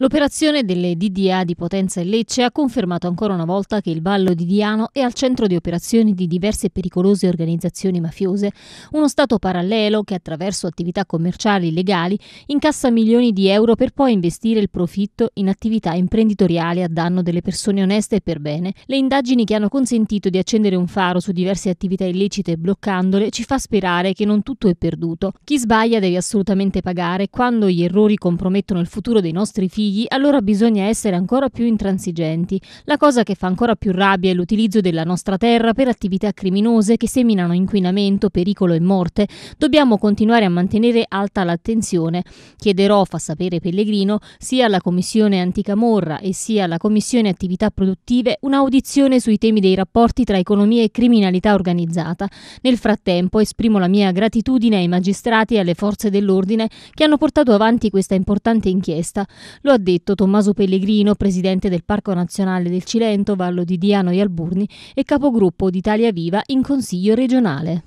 L'operazione delle DDA di Potenza e Lecce ha confermato ancora una volta che il Vallo di Diano è al centro di operazioni di diverse pericolose organizzazioni mafiose, uno stato parallelo che attraverso attività commerciali illegali incassa milioni di euro per poi investire il profitto in attività imprenditoriali a danno delle persone oneste e per bene. Le indagini che hanno consentito di accendere un faro su diverse attività illecite bloccandole ci fa sperare che non tutto è perduto. Chi sbaglia deve assolutamente pagare quando gli errori compromettono il futuro dei nostri figli figli, allora bisogna essere ancora più intransigenti. La cosa che fa ancora più rabbia è l'utilizzo della nostra terra per attività criminose che seminano inquinamento, pericolo e morte. Dobbiamo continuare a mantenere alta l'attenzione. Chiederò, fa sapere Pellegrino, sia alla Commissione Anticamorra e sia alla Commissione Attività Produttive un'audizione sui temi dei rapporti tra economia e criminalità organizzata. Nel frattempo esprimo la mia gratitudine ai magistrati e alle forze dell'ordine che hanno portato avanti questa importante inchiesta. Lo ha detto Tommaso Pellegrino, presidente del Parco Nazionale del Cilento, Vallo di Diano e Alburni e capogruppo d'Italia Viva in Consiglio regionale.